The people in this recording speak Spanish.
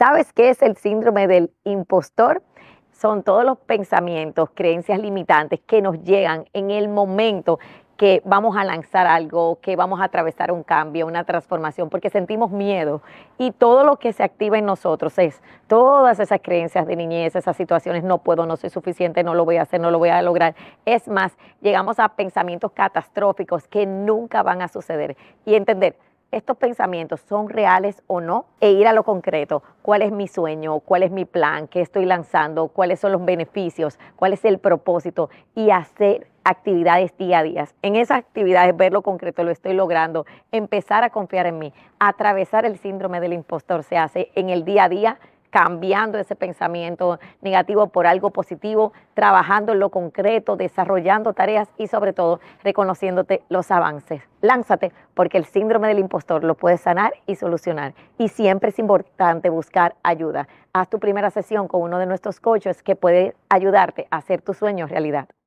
¿Sabes qué es el síndrome del impostor? Son todos los pensamientos, creencias limitantes que nos llegan en el momento que vamos a lanzar algo, que vamos a atravesar un cambio, una transformación, porque sentimos miedo y todo lo que se activa en nosotros es todas esas creencias de niñez, esas situaciones, no puedo, no soy suficiente, no lo voy a hacer, no lo voy a lograr. Es más, llegamos a pensamientos catastróficos que nunca van a suceder y entender, estos pensamientos son reales o no e ir a lo concreto. ¿Cuál es mi sueño? ¿Cuál es mi plan? ¿Qué estoy lanzando? ¿Cuáles son los beneficios? ¿Cuál es el propósito? Y hacer actividades día a día. En esas actividades ver lo concreto, lo estoy logrando, empezar a confiar en mí, atravesar el síndrome del impostor se hace en el día a día cambiando ese pensamiento negativo por algo positivo, trabajando en lo concreto, desarrollando tareas y sobre todo reconociéndote los avances. Lánzate porque el síndrome del impostor lo puedes sanar y solucionar. Y siempre es importante buscar ayuda. Haz tu primera sesión con uno de nuestros coaches que puede ayudarte a hacer tus sueños realidad.